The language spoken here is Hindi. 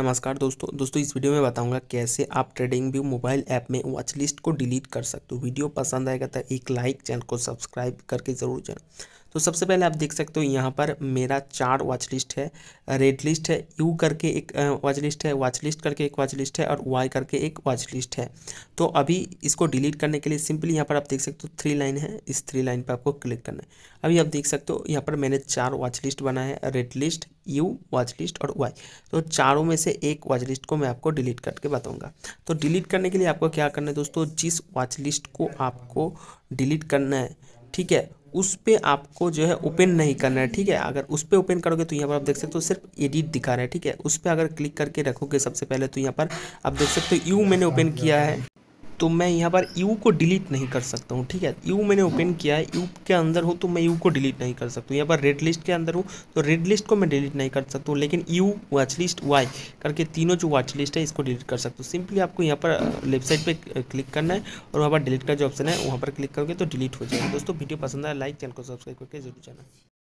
नमस्कार दोस्तों दोस्तों इस वीडियो में बताऊंगा कैसे आप ट्रेडिंग व्यू मोबाइल ऐप में वॉच लिस्ट को डिलीट कर सकते हो वीडियो पसंद आएगा तो एक लाइक चैनल को सब्सक्राइब करके ज़रूर जाना तो सबसे पहले आप देख सकते हो यहाँ पर मेरा चार वॉच लिस्ट है रेड लिस्ट है यू करके एक वॉच लिस्ट है वॉच लिस्ट करके एक वॉच लिस्ट है और वाई करके एक वॉच लिस्ट है तो अभी इसको डिलीट करने के लिए सिंपली यहाँ पर आप देख सकते हो थ्री लाइन है इस थ्री लाइन पर आपको क्लिक करना है अभी आप देख सकते हो यहाँ पर मैंने चार वॉच लिस्ट बनाया है red list U watch list और वाई तो चारों में से एक वॉच लिस्ट को मैं आपको डिलीट करके बताऊंगा तो डिलीट करने के लिए आपको क्या करना है दोस्तों जिस वॉच लिस्ट को आपको डिलीट करना है ठीक है उस पर आपको जो है ओपन नहीं करना है ठीक है अगर उस पर ओपन करोगे तो यहाँ पर आप देख सकते हो सिर्फ एडिट दिखा रहा है ठीक है उस पर अगर क्लिक करके रखोगे सबसे पहले तो यहाँ पर आप देख सकते हो यू मैंने ओपन किया है तो मैं यहाँ पर यू को डिलीट नहीं कर सकता हूँ ठीक है यू मैंने ओपन किया है यू के अंदर हो तो मैं यू को डिलीट नहीं कर सकता हूँ यहाँ पर रेड लिस्ट के अंदर हो तो रेड लिस्ट को मैं डिलीट नहीं कर सकता हूँ लेकिन यू वाच लिस्ट वाई करके तीनों जो वाच लिस्ट है इसको डिलीट कर सकता हूँ सिंपली आपको यहाँ पर लेफ्ट साइड पर क्लिक करना है और वहाँ पर डिलीट का जो ऑप्शन है वहाँ पर क्लिक करोगे तो डिलीट हो जाएगा दोस्तों वीडियो पसंद आया लाइक चैनल को सब्सक्राइब करके जरूर जाना